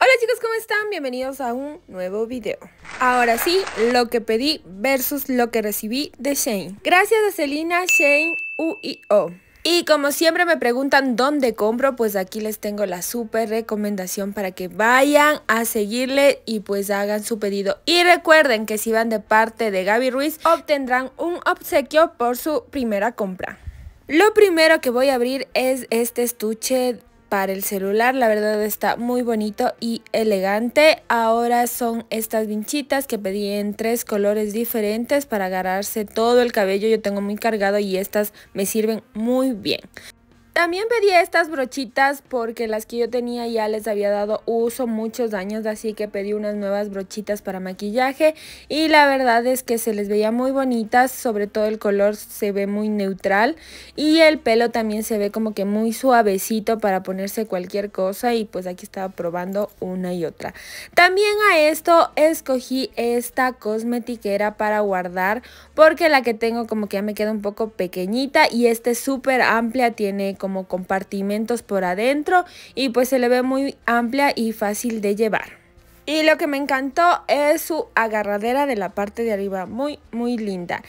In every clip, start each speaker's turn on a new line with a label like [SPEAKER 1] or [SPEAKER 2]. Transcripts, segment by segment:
[SPEAKER 1] Hola chicos, ¿cómo están? Bienvenidos a un nuevo video. Ahora sí, lo que pedí versus lo que recibí de Shane. Gracias a Celina, Shane, UIO. Y como siempre me preguntan dónde compro, pues aquí les tengo la súper recomendación para que vayan a seguirle y pues hagan su pedido. Y recuerden que si van de parte de Gaby Ruiz, obtendrán un obsequio por su primera compra. Lo primero que voy a abrir es este estuche para el celular. La verdad está muy bonito y elegante. Ahora son estas vinchitas que pedí en tres colores diferentes para agarrarse todo el cabello. Yo tengo muy cargado y estas me sirven muy bien. También pedí estas brochitas porque las que yo tenía ya les había dado uso muchos años, así que pedí unas nuevas brochitas para maquillaje y la verdad es que se les veía muy bonitas, sobre todo el color se ve muy neutral y el pelo también se ve como que muy suavecito para ponerse cualquier cosa y pues aquí estaba probando una y otra. También a esto escogí esta cosmetiquera para guardar porque la que tengo como que ya me queda un poco pequeñita y este súper amplia tiene como compartimentos por adentro y pues se le ve muy amplia y fácil de llevar. Y lo que me encantó es su agarradera de la parte de arriba, muy, muy linda.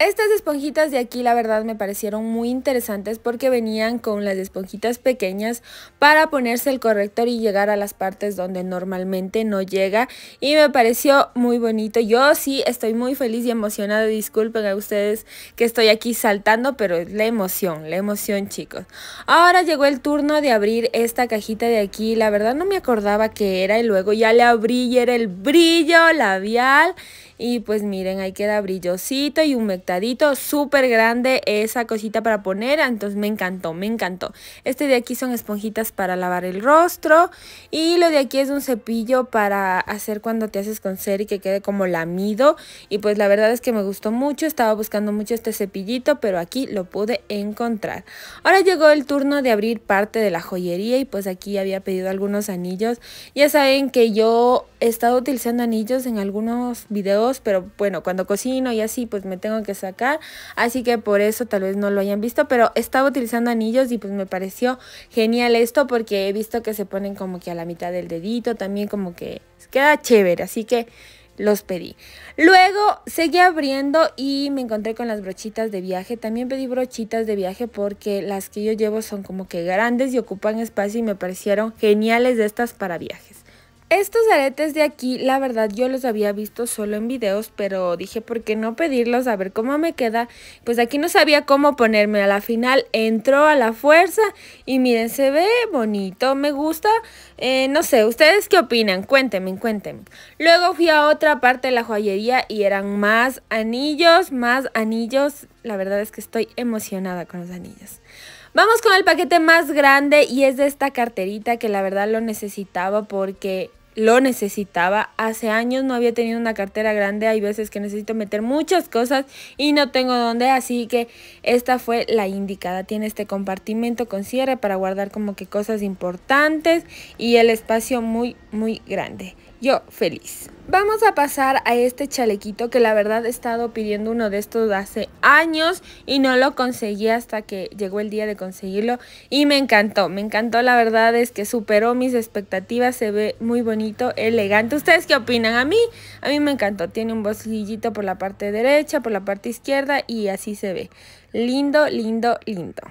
[SPEAKER 1] Estas esponjitas de aquí la verdad me parecieron muy interesantes porque venían con las esponjitas pequeñas para ponerse el corrector y llegar a las partes donde normalmente no llega y me pareció muy bonito. Yo sí estoy muy feliz y emocionada, disculpen a ustedes que estoy aquí saltando, pero es la emoción, la emoción chicos. Ahora llegó el turno de abrir esta cajita de aquí, la verdad no me acordaba que era y luego ya le abrí y era el brillo labial y pues miren, ahí queda brillosito y humectadito, súper grande esa cosita para poner, ah, entonces me encantó, me encantó. Este de aquí son esponjitas para lavar el rostro y lo de aquí es un cepillo para hacer cuando te haces con ser y que quede como lamido. Y pues la verdad es que me gustó mucho, estaba buscando mucho este cepillito, pero aquí lo pude encontrar. Ahora llegó el turno de abrir parte de la joyería y pues aquí había pedido algunos anillos. Ya saben que yo he estado utilizando anillos en algunos videos, pero bueno, cuando cocino y así, pues me tengo que sacar. Así que por eso tal vez no lo hayan visto, pero estaba utilizando anillos y pues me pareció genial esto porque he visto que se ponen como que a la mitad del dedito, también como que queda chévere, así que los pedí. Luego seguí abriendo y me encontré con las brochitas de viaje. También pedí brochitas de viaje porque las que yo llevo son como que grandes y ocupan espacio y me parecieron geniales estas para viajes. Estos aretes de aquí, la verdad yo los había visto solo en videos, pero dije, ¿por qué no pedirlos a ver cómo me queda? Pues aquí no sabía cómo ponerme, a la final entró a la fuerza y miren, se ve bonito, me gusta, eh, no sé, ¿ustedes qué opinan? Cuéntenme, cuéntenme. Luego fui a otra parte de la joyería y eran más anillos, más anillos, la verdad es que estoy emocionada con los anillos. Vamos con el paquete más grande y es de esta carterita que la verdad lo necesitaba porque lo necesitaba. Hace años no había tenido una cartera grande. Hay veces que necesito meter muchas cosas y no tengo dónde. Así que esta fue la indicada. Tiene este compartimento con cierre para guardar como que cosas importantes y el espacio muy, muy grande. Yo feliz. Vamos a pasar a este chalequito que la verdad he estado pidiendo uno de estos hace años y no lo conseguí hasta que llegó el día de conseguirlo y me encantó, me encantó la verdad es que superó mis expectativas, se ve muy bonito elegante. ¿Ustedes qué opinan? A mí, a mí me encantó. Tiene un bolsillito por la parte derecha, por la parte izquierda y así se ve. Lindo, lindo, lindo.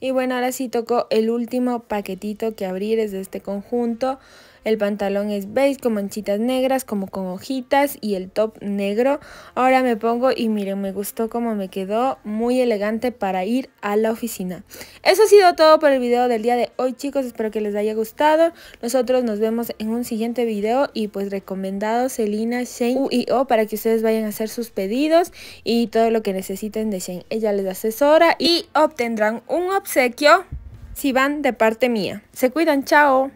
[SPEAKER 1] Y bueno, ahora sí tocó el último paquetito que abrir es de este conjunto. El pantalón es beige con manchitas negras como con hojitas y el top negro. Ahora me pongo y miren, me gustó como me quedó, muy elegante para ir a la oficina. Eso ha sido todo por el video del día de hoy chicos, espero que les haya gustado. Nosotros nos vemos en un siguiente video y pues recomendado Selina, Shane y O para que ustedes vayan a hacer sus pedidos y todo lo que necesiten de Shane. Ella les asesora y obtendrán un obsequio si van de parte mía. Se cuidan, chao.